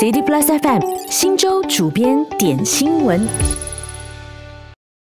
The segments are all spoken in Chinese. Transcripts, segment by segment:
CD Plus FM 新州主编点新闻。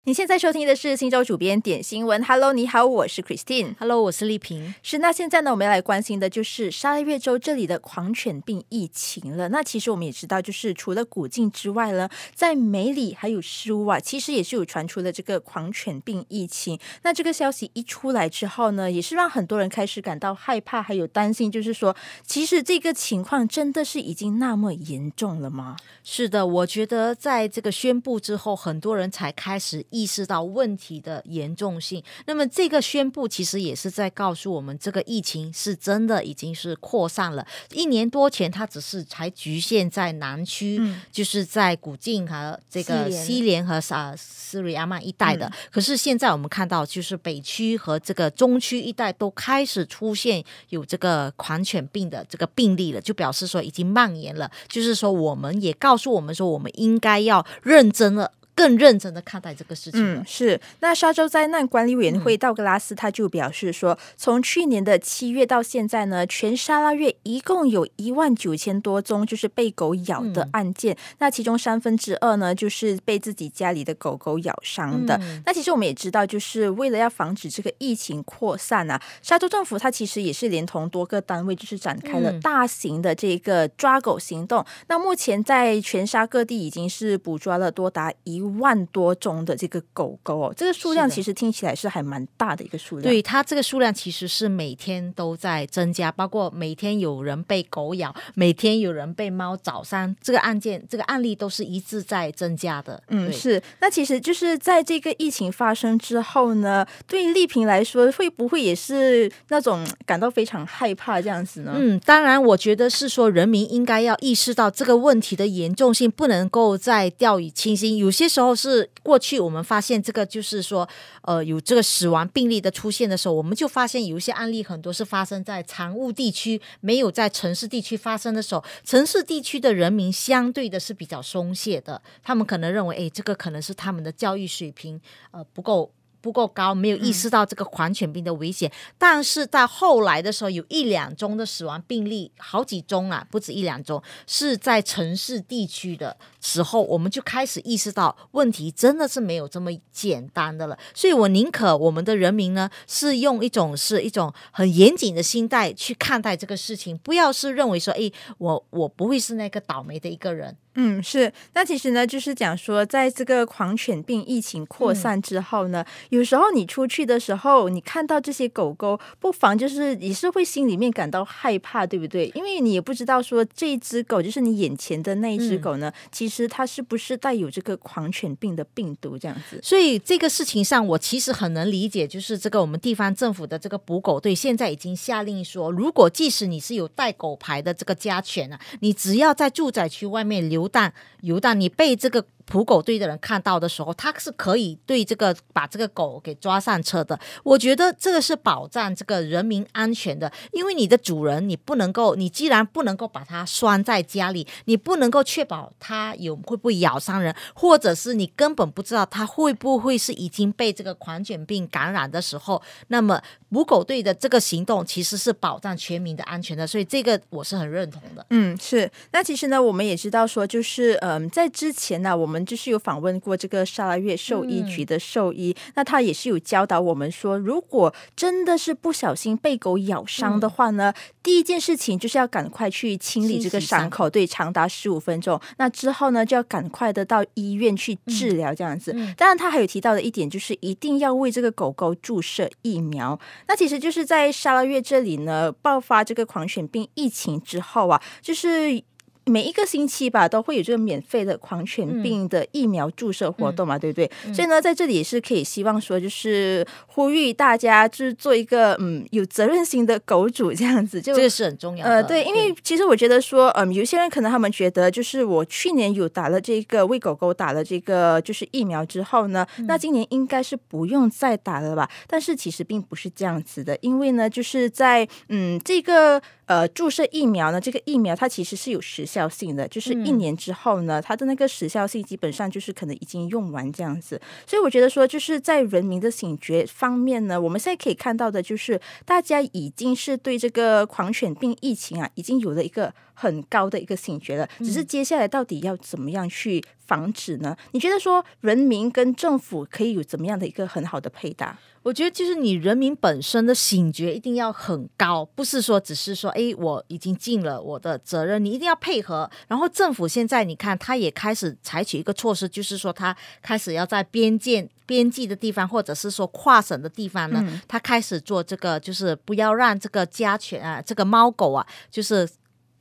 你现在收听的是新州主编点新闻。Hello，你好，我是 Christine。Hello，我是丽萍。是那现在呢，我们要来关心的就是沙拉越州这里的狂犬病疫情了。那其实我们也知道，就是除了古晋之外呢，在美里还有书啊，其实也是有传出了这个狂犬病疫情。那这个消息一出来之后呢，也是让很多人开始感到害怕，还有担心，就是说，其实这个情况真的是已经那么严重了吗？是的，我觉得在这个宣布之后，很多人才开始。意识到问题的严重性，那么这个宣布其实也是在告诉我们，这个疫情是真的已经是扩散了。一年多前，它只是才局限在南区，就是在古晋和这个西连和啊斯里亚曼一带的。可是现在我们看到，就是北区和这个中区一带都开始出现有这个狂犬病的这个病例了，就表示说已经蔓延了。就是说，我们也告诉我们说，我们应该要认真了。更认真的看待这个事情了。嗯，是。那沙洲灾难管理委员会道格拉斯他就表示说，从去年的七月到现在呢，全沙拉月一共有一万九千多宗就是被狗咬的案件。那其中三分之二呢，就是被自己家里的狗狗咬伤的。那其实我们也知道，就是为了要防止这个疫情扩散啊，沙洲政府它其实也是连同多个单位，就是展开了大型的这个抓狗行动。那目前在全沙各地已经是捕抓了多达一。万多种的这个狗狗，哦，这个数量其实听起来是还蛮大的一个数量。对它这个数量其实是每天都在增加，包括每天有人被狗咬，每天有人被猫找伤，这个案件、这个案例都是一直在增加的。嗯，是。那其实就是在这个疫情发生之后呢，对丽萍来说，会不会也是那种感到非常害怕这样子呢？嗯，当然，我觉得是说人民应该要意识到这个问题的严重性，不能够再掉以轻心。有些。时候是过去，我们发现这个就是说，呃，有这个死亡病例的出现的时候，我们就发现有一些案例很多是发生在藏务地区，没有在城市地区发生的时候，城市地区的人民相对的是比较松懈的，他们可能认为，哎，这个可能是他们的教育水平呃不够。不够高，没有意识到这个狂犬病的危险。但是在后来的时候，有一两宗的死亡病例，好几宗啊，不止一两宗，是在城市地区的。时候，我们就开始意识到问题真的是没有这么简单的了。所以我宁可我们的人民呢，是用一种是一种很严谨的心态去看待这个事情，不要是认为说，哎，我我不会是那个倒霉的一个人。嗯，是。那其实呢，就是讲说，在这个狂犬病疫情扩散之后呢。有时候你出去的时候，你看到这些狗狗，不妨就是也是会心里面感到害怕，对不对？因为你也不知道说这一只狗就是你眼前的那一只狗呢，其实它是不是带有这个狂犬病的病毒这样子？所以这个事情上，我其实很能理解，就是这个我们地方政府的这个捕狗队现在已经下令说，如果即使你是有带狗牌的这个家犬啊，你只要在住宅区外面游荡、游荡，你被这个。捕狗队的人看到的时候，他是可以对这个把这个狗给抓上车的。我觉得这个是保障这个人民安全的，因为你的主人你不能够，你既然不能够把它拴在家里，你不能够确保它有会不会咬伤人，或者是你根本不知道它会不会是已经被这个狂犬病感染的时候，那么捕狗队的这个行动其实是保障全民的安全的。所以这个我是很认同的。嗯，是。那其实呢，我们也知道说，就是嗯，在之前呢，我们我们就是有访问过这个沙拉月兽医局的兽医，那他也是有教导我们说，如果真的是不小心被狗咬伤的话呢，第一件事情就是要赶快去清理这个伤口，对，长达十五分钟。那之后呢，就要赶快的到医院去治疗这样子。当然，他还有提到的一点就是，一定要为这个狗狗注射疫苗。那其实就是在沙拉月这里呢，爆发这个狂犬病疫情之后啊，就是。每一个星期吧，都会有这个免费的狂犬病的疫苗注射活动嘛，对不对？所以呢，在这里也是可以希望说，就是呼吁大家就是做一个嗯有责任心的狗主这样子，这个是很重要的。呃，对，因为其实我觉得说，嗯，有些人可能他们觉得就是我去年有打了这个为狗狗打了这个就是疫苗之后呢，那今年应该是不用再打了吧？但是其实并不是这样子的，因为呢，就是在嗯这个呃注射疫苗呢，这个疫苗它其实是有时。效性的，就是一年之后呢，它的那个时效性基本上就是可能已经用完这样子，所以我觉得说，就是在人民的醒觉方面呢，我们现在可以看到的就是大家已经是对这个狂犬病疫情啊，已经有了一个。很高的一个醒觉了，只是接下来到底要怎么样去防止呢？你觉得说人民跟政府可以有怎么样的一个很好的配搭？我觉得就是你人民本身的醒觉一定要很高，不是说只是说哎，我已经尽了我的责任，你一定要配合。然后政府现在你看，他也开始采取一个措施，就是说他开始要在边界、边境的地方，或者是说跨省的地方呢，他开始做这个，就是不要让这个家犬啊，这个猫狗啊，就是。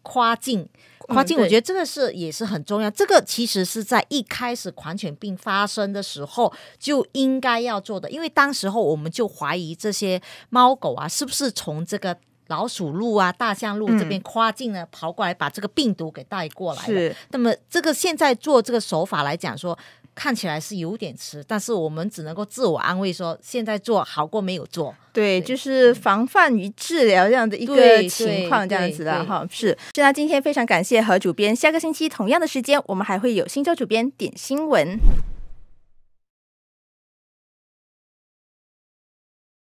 跨境，跨境，我觉得这个是也是很重要。这个其实是在一开始狂犬病发生的时候就应该要做的，因为当时候我们就怀疑这些猫狗啊，是不是从这个老鼠路啊、大象路这边跨境呢跑过来，把这个病毒给带过来。了。那么这个现在做这个手法来讲说。看起来是有点迟，但是我们只能够自我安慰说，现在做好过没有做，对，就是防范与治疗这样的一个情况，这样子的哈，是。那今天非常感谢何主编，下个星期同样的时间，我们还会有新洲主编点新闻。